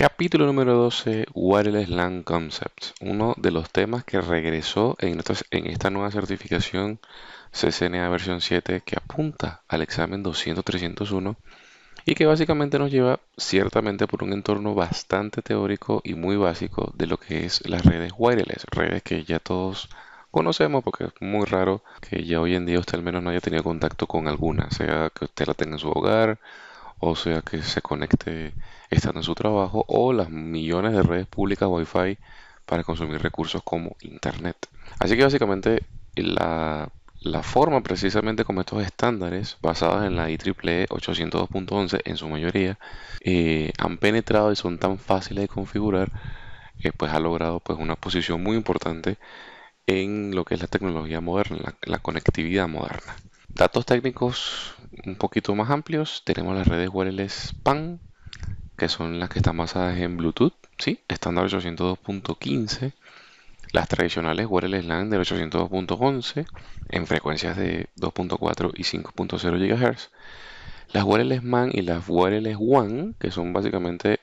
Capítulo número 12, Wireless LAN Concepts, uno de los temas que regresó en esta, en esta nueva certificación CCNA versión 7 que apunta al examen 200-301 y que básicamente nos lleva ciertamente por un entorno bastante teórico y muy básico de lo que es las redes wireless, redes que ya todos conocemos porque es muy raro que ya hoy en día usted al menos no haya tenido contacto con alguna, sea que usted la tenga en su hogar, o sea que se conecte estando en su trabajo, o las millones de redes públicas Wi-Fi para consumir recursos como Internet. Así que básicamente la, forma precisamente como estos estándares, basados en la e IEEE 802.11 en su mayoría, eh, han penetrado y son tan fáciles de configurar, que eh, pues ha logrado pues, una posición muy importante en lo que es la tecnología moderna, la conectividad moderna. Datos técnicos un poquito más amplios, tenemos las redes wireless PAN, que son las que están basadas en Bluetooth, ¿sí? estándar 802.15, las tradicionales wireless LAN del 802.11 en frecuencias de 2.4 y 5.0 GHz, las wireless MAN y las wireless WAN, que son básicamente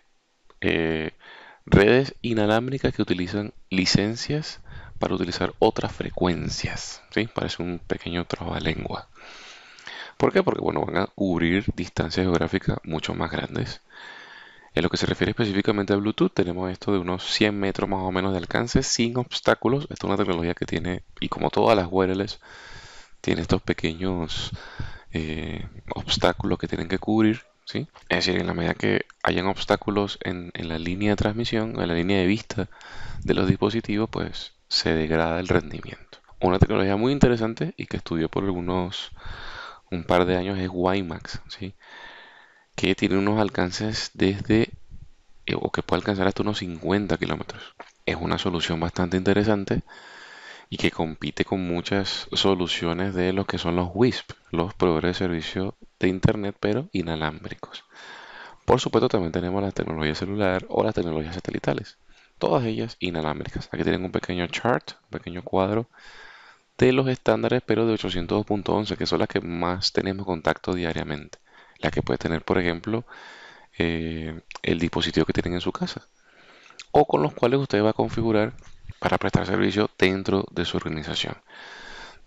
eh, redes inalámbricas que utilizan licencias para utilizar otras frecuencias. Parece un pequeño lengua. ¿Por qué? Porque bueno, van a cubrir distancias geográficas mucho más grandes. En lo que se refiere específicamente a Bluetooth, tenemos esto de unos 100 metros más o menos de alcance, sin obstáculos. Esta es una tecnología que tiene, y como todas las wireless, tiene estos pequeños eh, obstáculos que tienen que cubrir. Es decir, en la medida que hayan obstáculos en, en la línea de transmisión, en la línea de vista de los dispositivos, pues se degrada el rendimiento. Una tecnología muy interesante y que estudió por algunos un par de años es WiMAX, ¿sí? que tiene unos alcances desde eh, o que puede alcanzar hasta unos 50 kilómetros. Es una solución bastante interesante y que compite con muchas soluciones de lo que son los WISP, los proveedores de servicio de Internet, pero inalámbricos. Por supuesto, también tenemos la tecnología celular o las tecnologías satelitales, todas ellas inalámbricas. Aquí tienen un pequeño chart, un pequeño cuadro de los estándares, pero de 802.11, que son las que más tenemos contacto diariamente. Las que puede tener, por ejemplo, eh, el dispositivo que tienen en su casa. O con los cuales usted va a configurar para prestar servicio dentro de su organización.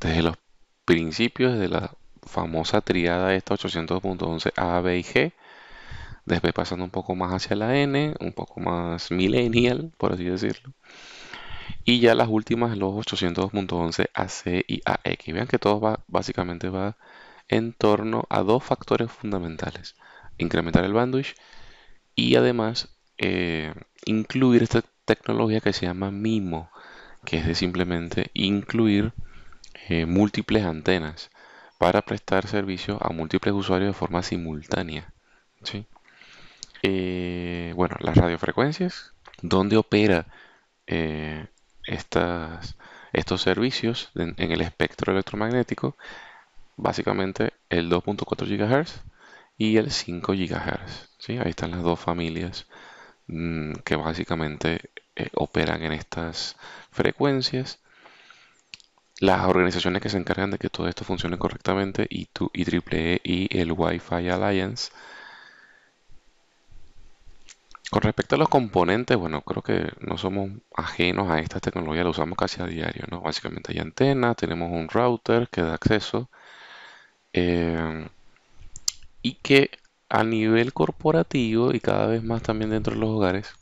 Desde los principios de la famosa triada esta 802.11 A, B y G. Después pasando un poco más hacia la N, un poco más millennial, por así decirlo y ya las últimas, los 802.11 AC y AX. Vean que todo va, básicamente va en torno a dos factores fundamentales. Incrementar el bandwidth y además eh, incluir esta tecnología que se llama MIMO, que es de simplemente incluir eh, múltiples antenas para prestar servicio a múltiples usuarios de forma simultánea. ¿sí? Eh, bueno, las radiofrecuencias, ¿dónde opera estas, estos servicios en, el espectro electromagnético, básicamente el 2.4 GHz y el 5 GHz. ¿sí? Ahí están las dos familias mm, que básicamente eh, operan en estas frecuencias. Las organizaciones que se encargan de que todo esto funcione correctamente, y IEEE e y el Wi-Fi Alliance, con respecto a los componentes, bueno, creo que no somos ajenos a esta tecnología, la usamos casi a diario, ¿no? Básicamente hay antenas, tenemos un router que da acceso eh, y que a nivel corporativo y cada vez más también dentro de los hogares,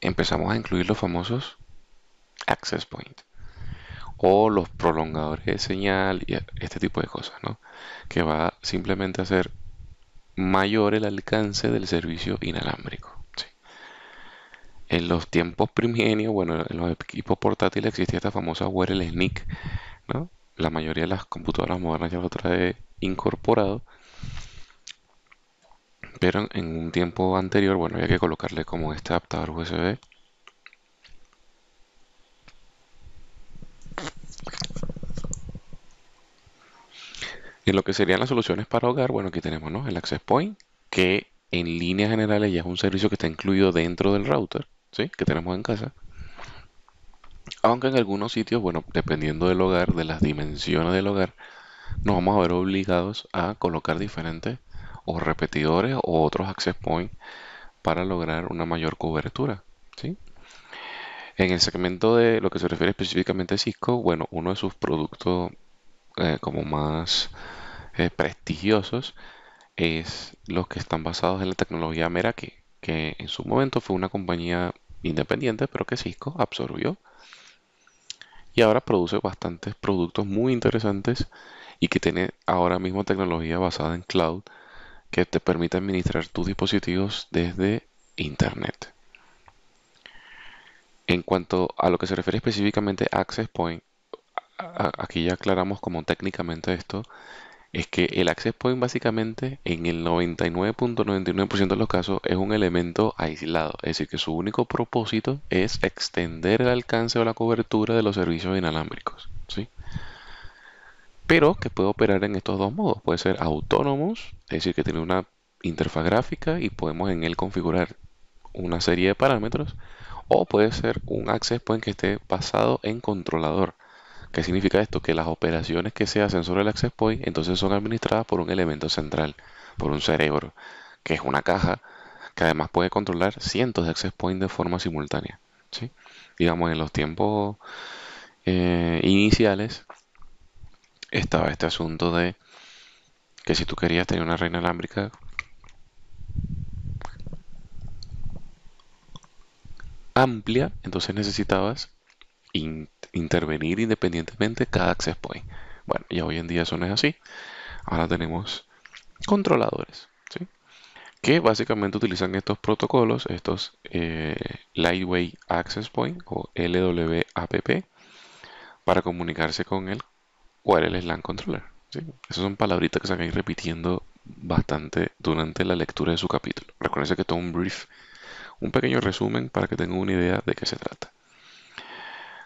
empezamos a incluir los famosos access points o los prolongadores de señal y este tipo de cosas, ¿no? Que va simplemente a hacer mayor el alcance del servicio inalámbrico. En los tiempos primigenios, bueno, en los equipos portátiles existía esta famosa wireless SNIC, La mayoría de las computadoras modernas ya lo trae incorporado. Pero en un tiempo anterior, bueno, había que colocarle como este adaptador USB en lo que serían las soluciones para hogar, bueno, aquí tenemos el Access Point, que en líneas generales ya es un servicio que está incluido dentro del router, ¿sí? que tenemos en casa. Aunque en algunos sitios, bueno, dependiendo del hogar, de las dimensiones del hogar, nos vamos a ver obligados a colocar diferentes o repetidores o otros access points para lograr una mayor cobertura. ¿sí? En el segmento de lo que se refiere específicamente a Cisco, bueno, uno de sus productos eh, como más eh, prestigiosos es los que están basados en la tecnología Meraki, que en su momento fue una compañía independiente, pero que Cisco absorbió. Y ahora produce bastantes productos muy interesantes y que tiene ahora mismo tecnología basada en cloud que te permite administrar tus dispositivos desde Internet. En cuanto a lo que se refiere específicamente a Access Point, aquí ya aclaramos como técnicamente esto es que el access point básicamente en el 99.99% de los casos es un elemento aislado, es decir, que su único propósito es extender el alcance o la cobertura de los servicios inalámbricos, ¿sí? Pero que puede operar en estos dos modos, puede ser autónomo, es decir, que tiene una interfaz gráfica y podemos en él configurar una serie de parámetros, o puede ser un access point que esté basado en controlador, ¿Qué significa esto? Que las operaciones que se hacen sobre el access point entonces son administradas por un elemento central, por un cerebro, que es una caja que además puede controlar cientos de access points de forma simultánea. ¿sí? Digamos, en los tiempos eh, iniciales estaba este asunto de que si tú querías tener una reina alámbrica amplia, entonces necesitabas intervenir independientemente cada access point. Bueno, ya hoy en día eso no es así. Ahora tenemos controladores, que básicamente utilizan estos protocolos, estos eh, Lightweight Access Point o LWAPP, para comunicarse con el URL LAN Controller. Esas son palabritas que se van a ir repitiendo bastante durante la lectura de su capítulo. Recuerden que todo un brief, un pequeño resumen para que tengan una idea de qué se trata.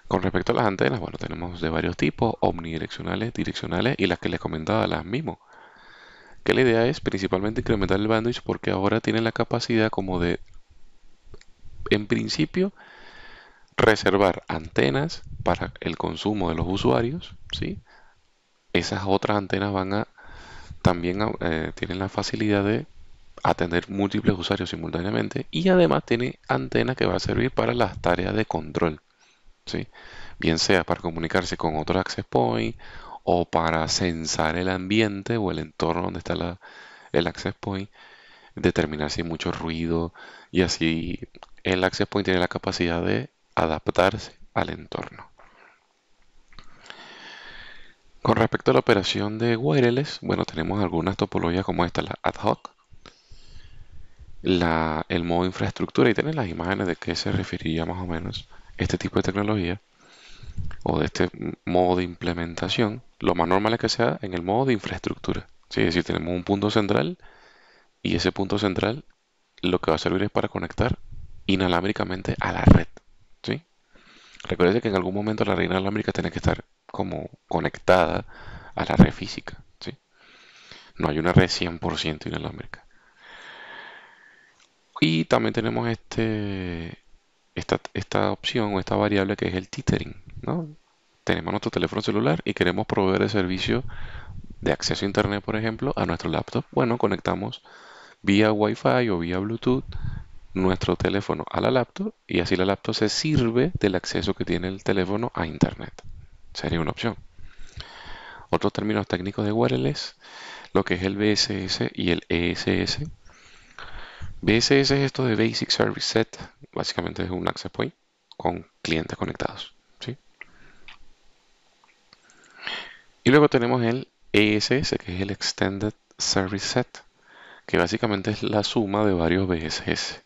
Con respecto a las antenas, bueno, tenemos de varios tipos, omnidireccionales, direccionales y las que les comentaba, las mismo. Que la idea es principalmente incrementar el bandwidth porque ahora tienen la capacidad como de, en principio, reservar antenas para el consumo de los usuarios, ¿sí? Esas otras antenas van a, también eh, tienen la facilidad de atender múltiples usuarios simultáneamente y además tiene antenas que va a servir para las tareas de control. Bien sea para comunicarse con otro access point o para censar el ambiente o el entorno donde está el access point, determinar si hay mucho ruido y así el access point tiene la capacidad de adaptarse al entorno. Con respecto a la operación de wireless, bueno, tenemos algunas topologías como esta, la ad hoc, el modo infraestructura, y tienen las imágenes de qué se refería más o menos este tipo de tecnología o de este modo de implementación, lo más normal es que sea en el modo de infraestructura. Es decir, tenemos un punto central y ese punto central lo que va a servir es para conectar inalámbricamente a la red. ¿sí? Recuerde que en algún momento la red inalámbrica tiene que estar como conectada a la red física. ¿sí? No hay una red 100% inalámbrica. Y también tenemos este, esta, opción o esta variable que es el tethering. Tenemos nuestro teléfono celular y queremos proveer el servicio de acceso a internet, por ejemplo, a nuestro laptop. Bueno, conectamos vía Wi-Fi o vía Bluetooth nuestro teléfono a la laptop y así la laptop se sirve del acceso que tiene el teléfono a internet. Sería una opción. Otros términos técnicos de wireless, lo que es el BSS y el ESS, BSS es esto de Basic Service Set, básicamente es un access point con clientes conectados. ¿sí? Y luego tenemos el ESS, que es el Extended Service Set, que básicamente es la suma de varios BSS.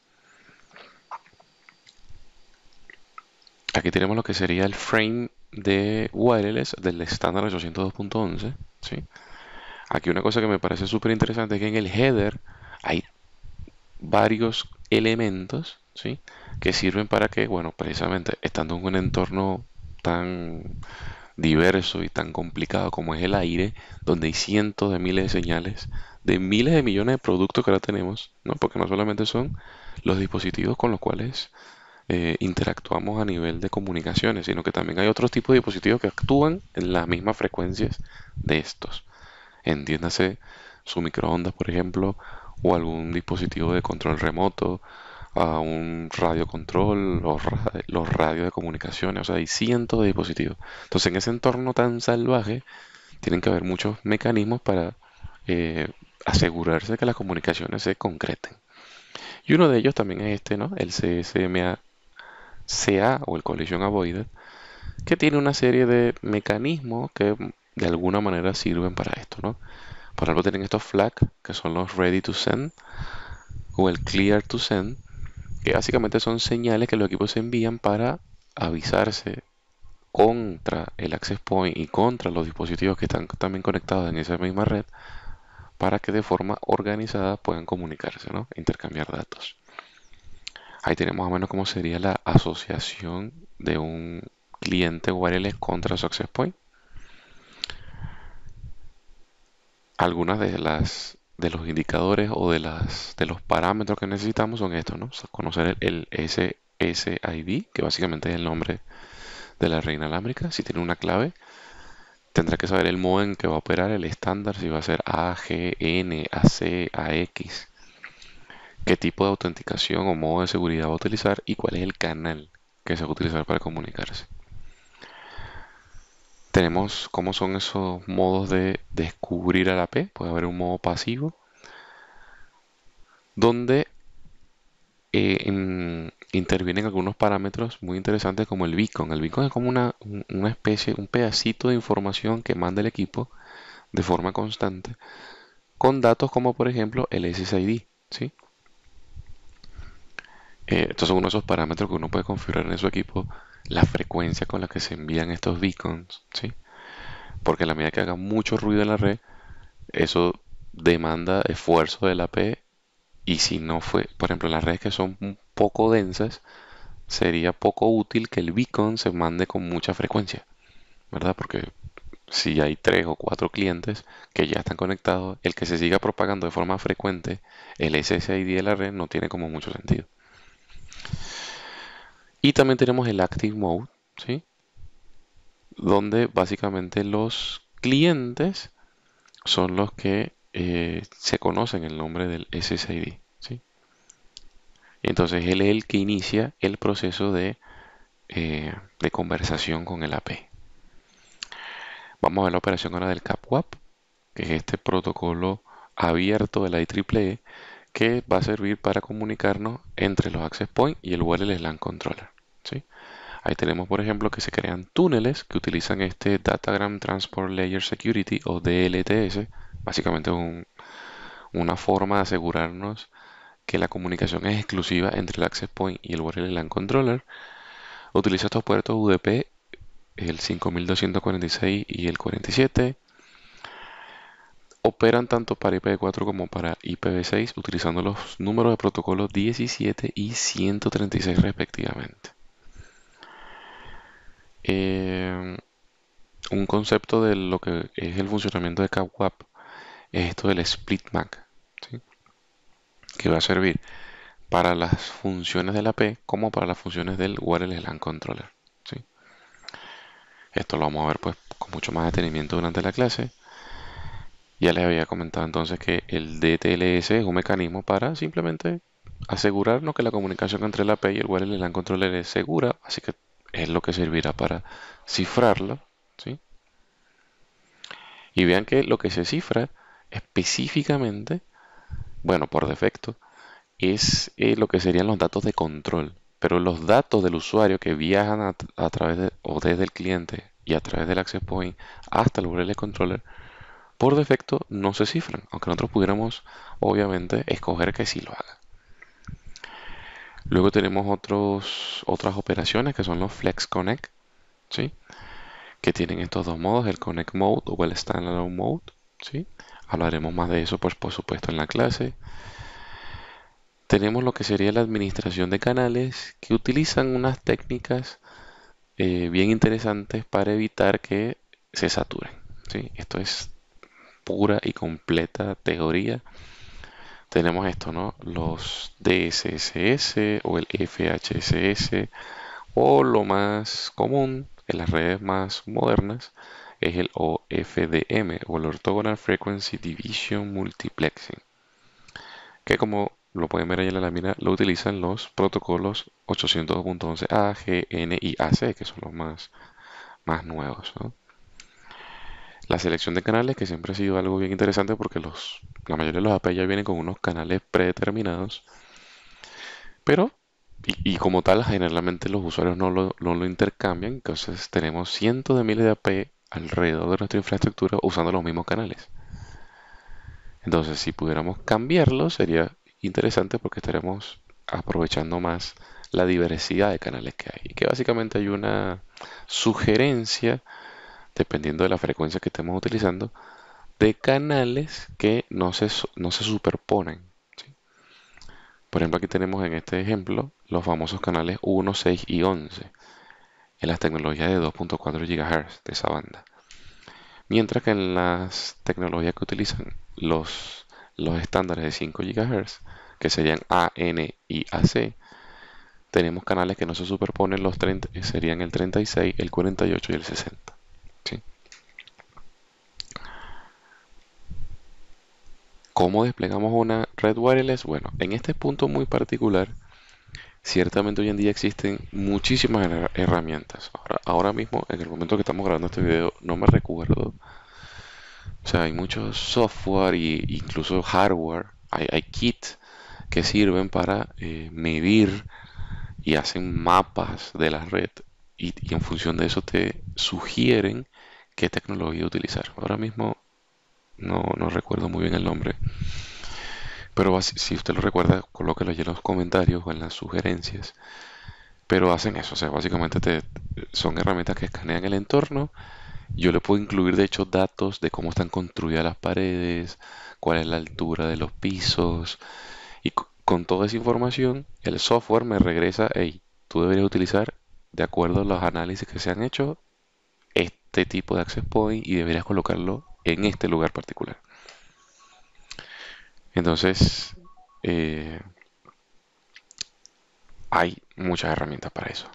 Aquí tenemos lo que sería el frame de wireless del estándar 802.11. Aquí una cosa que me parece súper interesante es que en el header hay varios elementos ¿sí? que sirven para que, bueno, precisamente estando en un entorno tan diverso y tan complicado como es el aire, donde hay cientos de miles de señales, de miles de millones de productos que ahora tenemos, ¿no? porque no solamente son los dispositivos con los cuales eh, interactuamos a nivel de comunicaciones, sino que también hay otros tipos de dispositivos que actúan en las mismas frecuencias de estos. Entiéndase su microondas, por ejemplo, o algún dispositivo de control remoto, a un radio control, los, radios de comunicaciones, o sea, hay cientos de dispositivos. Entonces, en ese entorno tan salvaje, tienen que haber muchos mecanismos para eh, asegurarse que las comunicaciones se concreten. Y uno de ellos también es este, ¿no? El CSMA CA o el Collision Avoided, que tiene una serie de mecanismos que de alguna manera sirven para esto, ¿no? Por ejemplo, tienen estos flags, que son los ready to send o el clear to send, que básicamente son señales que los equipos envían para avisarse contra el access point y contra los dispositivos que están también conectados en esa misma red para que de forma organizada puedan comunicarse, ¿no? intercambiar datos. Ahí tenemos más o menos cómo sería la asociación de un cliente wireless contra su access point. algunas de las de los indicadores o de de los parámetros que necesitamos son estos, ¿no? conocer el, el SSID, que básicamente es el nombre de la reina alámbrica, si tiene una clave, tendrá que saber el modo en que va a operar el estándar, si va a ser A, G, N, A, C, A, X, qué tipo de autenticación o modo de seguridad va a utilizar y cuál es el canal que se va a utilizar para comunicarse. Tenemos cómo son esos modos de descubrir a la P. Puede haber un modo pasivo donde eh, intervienen algunos parámetros muy interesantes como el beacon. El beacon es como una, especie, un pedacito de información que manda el equipo de forma constante con datos como por ejemplo el SSID. ¿sí? Eh, estos son uno de esos parámetros que uno puede configurar en su equipo la frecuencia con la que se envían estos beacons, ¿sí? Porque a la medida que haga mucho ruido en la red, eso demanda esfuerzo del AP y si no fue, por ejemplo, en las redes que son poco densas, sería poco útil que el beacon se mande con mucha frecuencia, ¿verdad? Porque si hay tres o cuatro clientes que ya están conectados, el que se siga propagando de forma frecuente, el SSID de la red no tiene como mucho sentido. Y también tenemos el Active Mode, Donde básicamente los clientes son los que eh, se conocen el nombre del SSID. ¿sí? Entonces él es el que inicia el proceso de, eh, de conversación con el AP. Vamos a ver la operación ahora del CAPWAP, que es este protocolo abierto de la IEEE que va a servir para comunicarnos entre los access point y el wireless LAN controller. ¿sí? Ahí tenemos, por ejemplo, que se crean túneles que utilizan este Datagram Transport Layer Security o DLTS, básicamente una forma de asegurarnos que la comunicación es exclusiva entre el access point y el wireless LAN controller. Utiliza estos puertos UDP, el 5246 y el 47 operan tanto para IPv4 como para IPv6 utilizando los números de protocolos 17 y 136 respectivamente. Eh, un concepto de lo que es el funcionamiento de CAPWAP es esto del split MAC, que va a servir para las funciones de la como para las funciones del wireless LAN controller. Esto lo vamos a ver pues con mucho más detenimiento durante la clase. Ya les había comentado entonces que el DTLS es un mecanismo para simplemente asegurarnos que la comunicación entre la API y el wireless LAN controller es segura, así que es lo que servirá para cifrarlo. ¿sí? Y vean que lo que se cifra específicamente, bueno, por defecto, es eh, lo que serían los datos de control. Pero los datos del usuario que viajan a, través o desde el cliente y a través del access point hasta el wireless controller por defecto no se cifran, aunque nosotros pudiéramos obviamente escoger que sí lo haga. Luego tenemos otros, otras operaciones que son los Flex Connect, ¿sí? que tienen estos dos modos, el Connect Mode o el Standalone Mode. ¿sí? Hablaremos más de eso pues, por supuesto en la clase. Tenemos lo que sería la administración de canales que utilizan unas técnicas eh, bien interesantes para evitar que se saturen. ¿sí? Esto es pura y completa teoría, tenemos esto, ¿no? Los DSSS o el FHSS o lo más común en las redes más modernas es el OFDM o el Orthogonal Frequency Division Multiplexing, que como lo pueden ver ahí en la lámina, lo utilizan los protocolos 802.11a, N y AC, que son los más, más nuevos. La selección de canales, que siempre ha sido algo bien interesante porque los, la mayoría de los AP ya vienen con unos canales predeterminados. Pero, y, como tal, generalmente los usuarios no lo, no lo intercambian. Entonces tenemos cientos de miles de AP alrededor de nuestra infraestructura usando los mismos canales. Entonces, si pudiéramos cambiarlo, sería interesante porque estaremos aprovechando más la diversidad de canales que hay. Que básicamente hay una sugerencia dependiendo de la frecuencia que estemos utilizando, de canales que no se, no se superponen. Por ejemplo, aquí tenemos en este ejemplo los famosos canales 1, 6 y 11 en las tecnologías de 2.4 GHz de esa banda. Mientras que en las tecnologías que utilizan los, los estándares de 5 GHz, que serían AN y AC, tenemos canales que no se superponen, los 30, eh, serían el 36, el 48 y el 60. ¿Cómo desplegamos una red wireless? Bueno, en este punto muy particular, ciertamente hoy en día existen muchísimas herramientas. Ahora, ahora mismo, en el momento que estamos grabando este video, no me recuerdo. O sea, hay mucho software e incluso hardware. Hay, kits que sirven para eh, medir y hacen mapas de la red y, y en función de eso te sugieren qué tecnología utilizar. Ahora mismo no, recuerdo muy bien el nombre. Pero si usted lo recuerda, colóquelo allí en los comentarios o en las sugerencias. Pero hacen eso, o sea, básicamente son herramientas que escanean el entorno. Yo le puedo incluir, de hecho, datos de cómo están construidas las paredes, cuál es la altura de los pisos. Y con toda esa información, el software me regresa, hey, tú deberías utilizar, de acuerdo a los análisis que se han hecho, este tipo de access point y deberías colocarlo en este lugar particular. Entonces, eh, hay muchas herramientas para eso.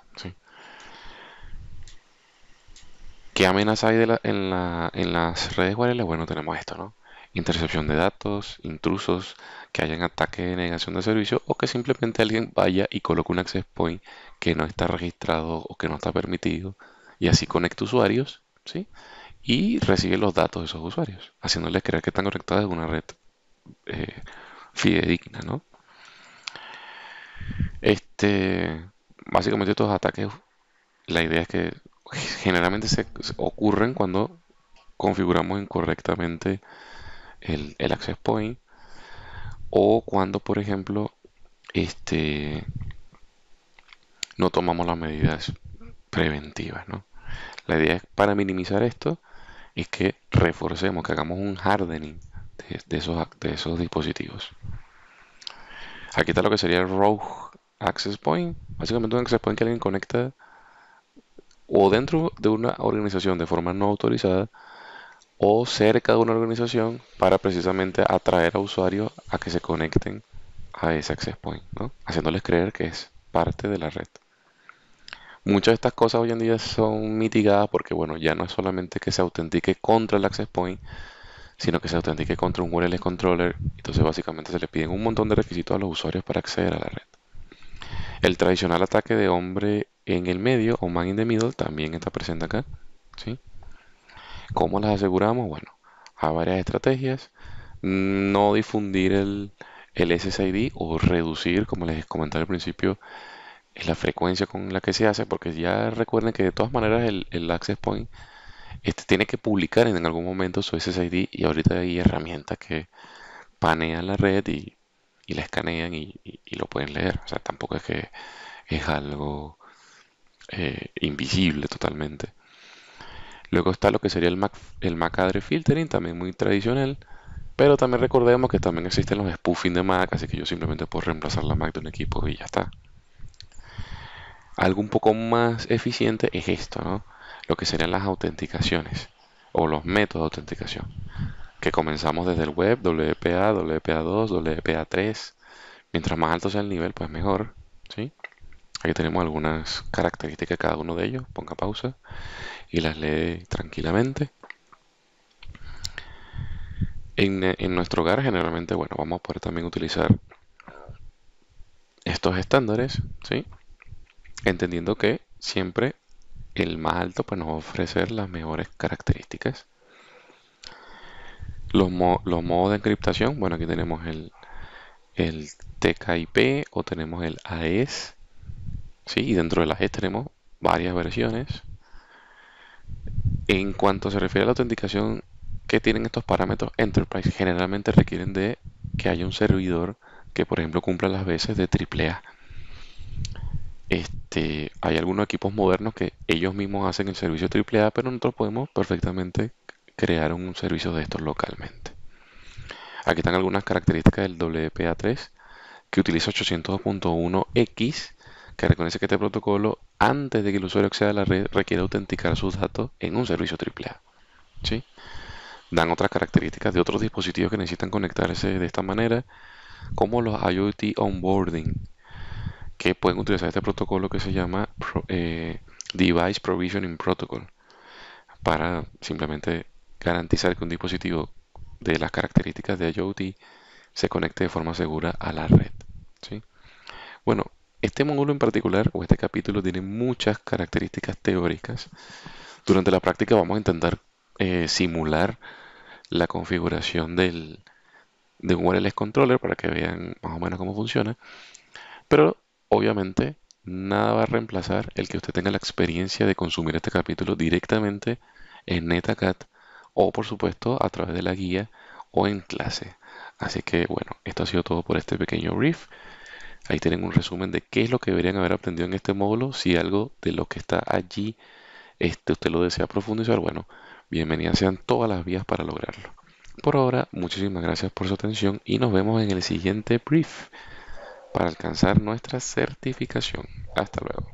¿Qué amenazas hay en, las redes wireless? Bueno, tenemos esto, ¿no? Intercepción de datos, intrusos, que hayan ataque de negación de servicio o que simplemente alguien vaya y coloque un access point que no está registrado o que no está permitido y así conecte usuarios, ¿sí? y recibe los datos de esos usuarios, haciéndoles creer que están conectados a una red eh, fidedigna, Este, básicamente estos ataques, la idea es que generalmente se, ocurren cuando configuramos incorrectamente el, access point o cuando, por ejemplo, este, no tomamos las medidas preventivas, La idea es para minimizar esto, y que reforcemos, que hagamos un hardening de, esos, dispositivos. Aquí está lo que sería el Rogue Access Point. Básicamente un access point que alguien conecta o dentro de una organización de forma no autorizada o cerca de una organización para precisamente atraer a usuarios a que se conecten a ese access point, haciéndoles creer que es parte de la red. Muchas de estas cosas hoy en día son mitigadas porque, bueno, ya no es solamente que se autentique contra el access point, sino que se autentique contra un wireless controller. Entonces, básicamente se le piden un montón de requisitos a los usuarios para acceder a la red. El tradicional ataque de hombre en el medio o man in the middle también está presente acá. ¿sí? ¿Cómo las aseguramos? Bueno, a varias estrategias. No difundir el, el SSID o reducir, como les comenté al principio, es la frecuencia con la que se hace, porque ya recuerden que de todas maneras el, access point este, tiene que publicar en algún momento su SSID y ahorita hay herramientas que panean la red y, la escanean y, lo pueden leer. O sea, tampoco es que es algo eh, invisible totalmente. Luego está lo que sería el el MAC address filtering, también muy tradicional. Pero también recordemos que también existen los spoofing de Mac, así que yo simplemente puedo reemplazar la Mac de un equipo y ya está. Algo un poco más eficiente es esto, ¿no? Lo que serían las autenticaciones o los métodos de autenticación que comenzamos desde el web, WPA, WPA2, WPA3. Mientras más alto sea el nivel, pues mejor. ¿sí? Aquí tenemos algunas características de cada uno de ellos. Ponga pausa y las lee tranquilamente. En, en nuestro hogar generalmente, bueno, vamos a poder también utilizar estos estándares, ¿sí? entendiendo que siempre el más alto pues, nos va a ofrecer las mejores características. Los, los modos de encriptación, bueno, aquí tenemos el, TKIP o tenemos el AES. ¿sí? Y dentro del AES tenemos varias versiones. En cuanto se refiere a la autenticación que tienen estos parámetros, Enterprise generalmente requieren de que haya un servidor que, por ejemplo, cumpla las veces de AAA. Este, hay algunos equipos modernos que ellos mismos hacen el servicio AAA, pero nosotros podemos perfectamente crear un servicio de estos localmente. Aquí están algunas características del WPA3 que utiliza 802.1x, que reconoce que este protocolo, antes de que el usuario acceda a la red, requiere autenticar sus datos en un servicio AAA. ¿sí? Dan otras características de otros dispositivos que necesitan conectarse de esta manera, como los IoT Onboarding, que pueden utilizar este protocolo que se llama eh, Device Provisioning Protocol para simplemente garantizar que un dispositivo de las características de IoT se conecte de forma segura a la red. ¿sí? Bueno, este módulo en particular o este capítulo tiene muchas características teóricas. Durante la práctica vamos a intentar eh, simular la configuración de un wireless controller para que vean más o menos cómo funciona. Pero Obviamente, nada va a reemplazar el que usted tenga la experiencia de consumir este capítulo directamente en Netacad o por supuesto a través de la guía o en clase. Así que bueno, esto ha sido todo por este pequeño brief. Ahí tienen un resumen de qué es lo que deberían haber aprendido en este módulo. Si algo de lo que está allí este, usted lo desea profundizar, bueno, bienvenidas sean todas las vías para lograrlo. Por ahora, muchísimas gracias por su atención y nos vemos en el siguiente brief para alcanzar nuestra certificación. Hasta luego.